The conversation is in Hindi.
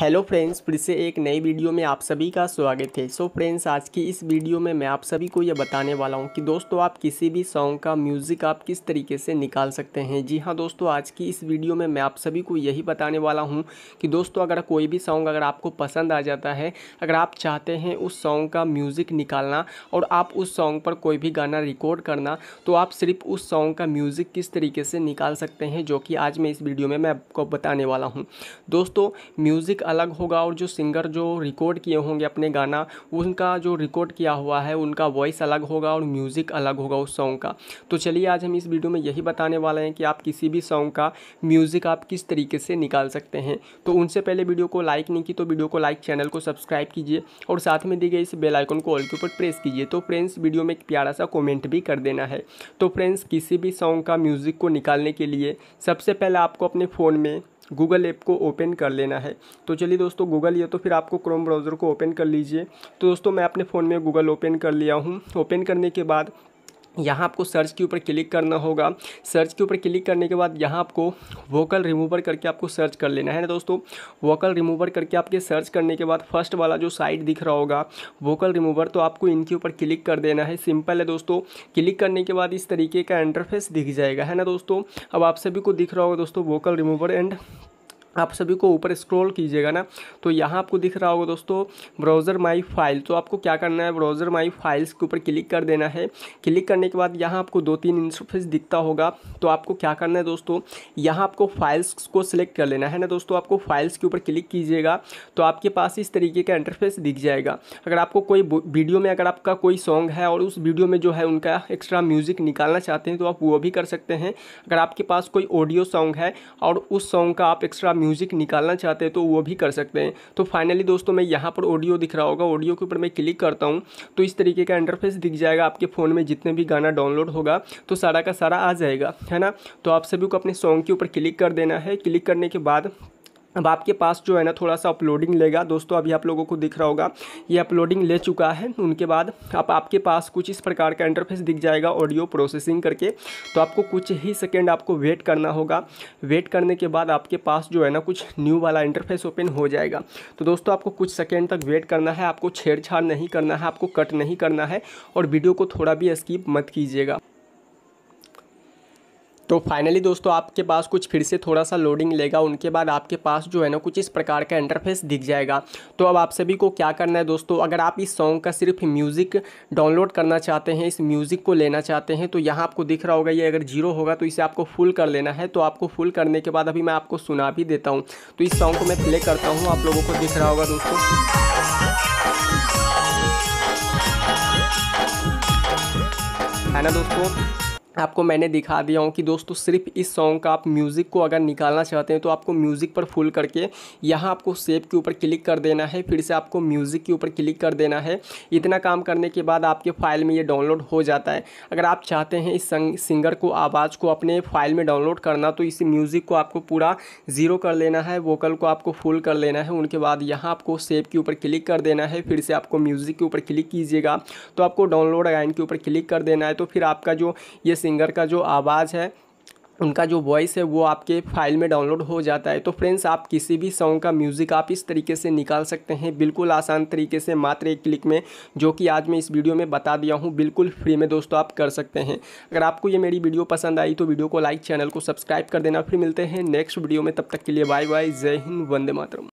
हेलो फ्रेंड्स फिर से एक नई वीडियो में आप सभी का स्वागत है सो so फ्रेंड्स आज की इस वीडियो में मैं आप सभी को यह बताने वाला हूं कि दोस्तों आप किसी भी सॉन्ग का म्यूज़िक आप किस तरीके से निकाल सकते हैं जी हां दोस्तों आज की इस वीडियो में मैं आप सभी को यही बताने वाला हूं कि दोस्तों अगर कोई भी सॉन्ग अगर आपको पसंद आ जाता है अगर आप चाहते हैं उस सॉन्ग का म्यूज़िक निकालना और आप उस सॉन्ग पर कोई भी गाना रिकॉर्ड करना तो आप सिर्फ उस सॉन्ग का म्यूज़िक किस तरीके से निकाल सकते हैं जो कि आज मैं इस वीडियो में मैं आपको बताने वाला हूँ दोस्तों म्यूज़िक अलग होगा और जो सिंगर जो रिकॉर्ड किए होंगे अपने गाना उनका जो रिकॉर्ड किया हुआ है उनका वॉइस अलग होगा और म्यूज़िक अलग होगा उस सॉन्ग का तो चलिए आज हम इस वीडियो में यही बताने वाले हैं कि आप किसी भी सॉन्ग का म्यूज़िक आप किस तरीके से निकाल सकते हैं तो उनसे पहले वीडियो को लाइक नहीं की तो वीडियो को लाइक चैनल को सब्सक्राइब कीजिए और साथ में दी गई इस बेलाइकन को ऑल के ऊपर प्रेस कीजिए तो फ्रेंड्स वीडियो में एक प्यारा सा कॉमेंट भी कर देना है तो फ्रेंड्स किसी भी सॉन्ग का म्यूज़िक को निकालने के लिए सबसे पहले आपको अपने फ़ोन में गूगल ऐप को ओपन कर लेना है तो चलिए दोस्तों गूगल या तो फिर आपको क्रोम ब्राउज़र को ओपन कर लीजिए तो दोस्तों मैं अपने फ़ोन में गूगल ओपन कर लिया हूँ ओपन करने के बाद यहाँ आपको सर्च के ऊपर क्लिक करना होगा सर्च के ऊपर क्लिक करने के बाद यहाँ आपको वोकल रिमूवर करके आपको सर्च कर लेना है ना दोस्तों वोकल रिमूवर करके आपके सर्च करने के बाद फर्स्ट वाला जो साइट दिख रहा होगा वोकल रिमूवर तो आपको इनके ऊपर क्लिक कर देना है सिंपल है दोस्तों क्लिक करने के बाद इस तरीके का इंटरफेस दिख जाएगा है ना दोस्तों अब आप सभी को दिख रहा होगा दोस्तों वोकल रिमूवर एंड आप सभी को ऊपर स्क्रॉल कीजिएगा ना तो यहाँ आपको दिख रहा होगा दोस्तों ब्राउज़र माई फाइल तो आपको क्या करना है ब्राउज़र माई फाइल्स के ऊपर क्लिक कर देना है क्लिक करने के बाद यहाँ आपको दो तीन इंटरफेस दिखता होगा तो आपको क्या करना है दोस्तों यहाँ आपको फाइल्स को सिलेक्ट कर लेना है ना दोस्तों आपको फाइल्स के ऊपर क्लिक कीजिएगा तो आपके पास इस तरीके का इंटरफेस दिख जाएगा अगर आपको कोई वीडियो में अगर आपका कोई सॉन्ग है और उस वीडियो में जो है उनका एक्स्ट्रा म्यूज़िक निकालना चाहते हैं तो आप वो भी कर सकते हैं अगर आपके पास कोई ऑडियो सॉन्ग है और उस सॉन्ग का आप एक्स्ट्रा म्यूज़िक निकालना चाहते हैं तो वो भी कर सकते हैं तो फाइनली दोस्तों मैं यहाँ पर ऑडियो दिख रहा होगा ऑडियो के ऊपर मैं क्लिक करता हूँ तो इस तरीके का इंटरफेस दिख जाएगा आपके फ़ोन में जितने भी गाना डाउनलोड होगा तो सारा का सारा आ जाएगा है ना तो आप सभी को अपने सॉन्ग के ऊपर क्लिक कर देना है क्लिक करने के बाद अब आपके पास जो है ना थोड़ा सा अपलोडिंग लेगा दोस्तों अभी आप लोगों को दिख रहा होगा ये अपलोडिंग ले चुका है उनके बाद अब आपके पास कुछ इस प्रकार का इंटरफेस दिख जाएगा ऑडियो प्रोसेसिंग करके तो आपको कुछ ही सेकेंड आपको वेट करना होगा वेट करने के बाद आपके पास जो है ना कुछ न्यू वाला इंटरफेस ओपन हो जाएगा तो दोस्तों आपको कुछ सेकेंड तक वेट करना है आपको छेड़छाड़ नहीं करना है आपको कट नहीं करना है और वीडियो को थोड़ा भी स्कीप मत कीजिएगा तो फाइनली दोस्तों आपके पास कुछ फिर से थोड़ा सा लोडिंग लेगा उनके बाद आपके पास जो है ना कुछ इस प्रकार का इंटरफेस दिख जाएगा तो अब आप सभी को क्या करना है दोस्तों अगर आप इस सॉन्ग का सिर्फ म्यूज़िक डाउनलोड करना चाहते हैं इस म्यूज़िक को लेना चाहते हैं तो यहाँ आपको दिख रहा होगा ये अगर जीरो होगा तो इसे आपको फुल कर लेना है तो आपको फुल करने के बाद अभी मैं आपको सुना भी देता हूँ तो इस सॉन्ग को मैं प्ले करता हूँ आप लोगों को दिख रहा होगा दोस्तों है ना दोस्तों आपको मैंने दिखा दिया हूँ कि दोस्तों सिर्फ इस सॉन्ग का आप म्यूज़िक को अगर निकालना चाहते हैं तो आपको म्यूज़िक पर फुल करके यहाँ आपको सेव के ऊपर क्लिक कर देना है फिर से आपको म्यूज़िक के ऊपर क्लिक कर देना है इतना काम करने के बाद आपके फाइल में ये डाउनलोड हो जाता है अगर आप चाहते हैं इस सिंगर को आवाज़ को अपने फाइल में डाउनलोड करना तो इस म्यूज़िक को आपको पूरा ज़ीरो कर लेना है वोकल को आपको फुल कर लेना है उनके बाद यहाँ आपको सेव के ऊपर क्लिक कर देना है फिर से आपको म्यूज़िक के ऊपर क्लिक कीजिएगा तो आपको डाउनलोड अगैन के ऊपर क्लिक कर देना है तो फिर आपका जो ये सिंगर का जो आवाज़ है उनका जो वॉइस है वो आपके फाइल में डाउनलोड हो जाता है तो फ्रेंड्स आप किसी भी सॉन्ग का म्यूज़िक आप इस तरीके से निकाल सकते हैं बिल्कुल आसान तरीके से मात्र एक क्लिक में जो कि आज मैं इस वीडियो में बता दिया हूँ बिल्कुल फ्री में दोस्तों आप कर सकते हैं अगर आपको ये मेरी वीडियो पसंद आई तो वीडियो को लाइक चैनल को सब्सक्राइब कर देना फिर मिलते हैं नेक्स्ट वीडियो में तब तक के लिए बाय बाय जय हिंद वंदे मातरम